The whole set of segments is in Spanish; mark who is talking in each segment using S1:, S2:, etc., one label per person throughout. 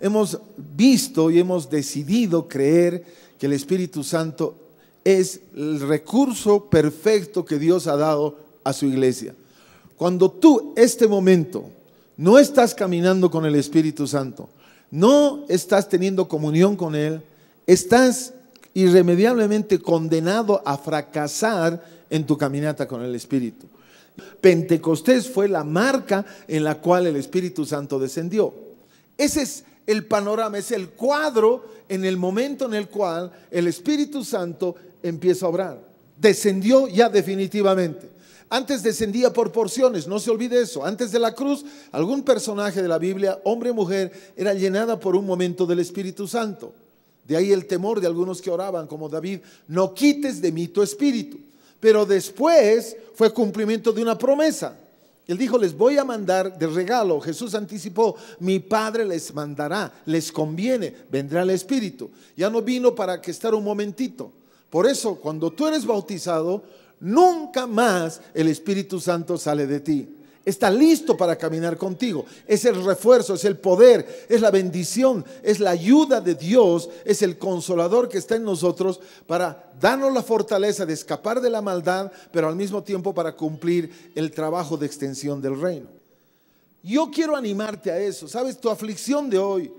S1: hemos visto y hemos decidido creer que el Espíritu Santo es el recurso perfecto que Dios ha dado a su iglesia. Cuando tú este momento no estás caminando con el Espíritu Santo, no estás teniendo comunión con Él, estás irremediablemente condenado a fracasar en tu caminata con el Espíritu. Pentecostés fue la marca en la cual el Espíritu Santo descendió. Ese es el panorama, es el cuadro en el momento en el cual el Espíritu Santo empieza a obrar. Descendió ya definitivamente. Antes descendía por porciones, no se olvide eso. Antes de la cruz, algún personaje de la Biblia, hombre o mujer, era llenada por un momento del Espíritu Santo. De ahí el temor de algunos que oraban, como David, no quites de mí tu espíritu. Pero después fue cumplimiento de una promesa. Él dijo, les voy a mandar de regalo. Jesús anticipó, mi Padre les mandará, les conviene, vendrá el Espíritu. Ya no vino para que estar un momentito. Por eso, cuando tú eres bautizado, nunca más el Espíritu Santo sale de ti está listo para caminar contigo. Es el refuerzo, es el poder, es la bendición, es la ayuda de Dios, es el consolador que está en nosotros para darnos la fortaleza de escapar de la maldad, pero al mismo tiempo para cumplir el trabajo de extensión del reino. Yo quiero animarte a eso, ¿sabes? Tu aflicción de hoy,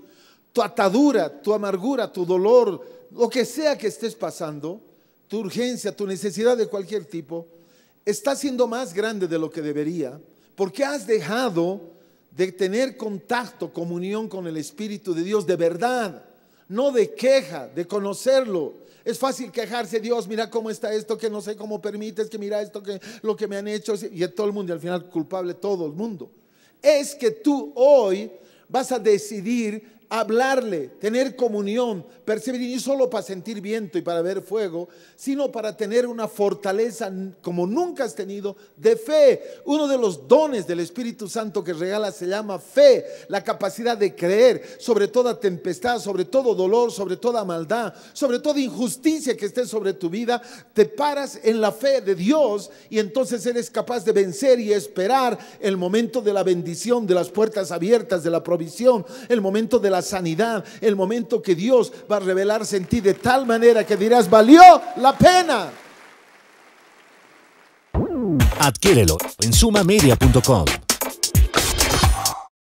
S1: tu atadura, tu amargura, tu dolor, lo que sea que estés pasando, tu urgencia, tu necesidad de cualquier tipo, está siendo más grande de lo que debería ¿Por qué has dejado de tener contacto, comunión con el Espíritu de Dios de verdad? No de queja, de conocerlo. Es fácil quejarse, Dios, mira cómo está esto, que no sé cómo permites, que mira esto, que lo que me han hecho, y todo el mundo, y al final culpable todo el mundo. Es que tú hoy vas a decidir hablarle, tener comunión, percibir, no solo para sentir viento y para ver fuego, sino para tener una fortaleza como nunca has tenido de fe. Uno de los dones del Espíritu Santo que regala se llama fe, la capacidad de creer sobre toda tempestad, sobre todo dolor, sobre toda maldad, sobre toda injusticia que esté sobre tu vida. Te paras en la fe de Dios y entonces eres capaz de vencer y esperar el momento de la bendición, de las puertas abiertas, de la provisión, el momento de la sanidad, el momento que Dios va a revelarse en ti de tal manera que dirás, valió la pena. en sumamedia.com.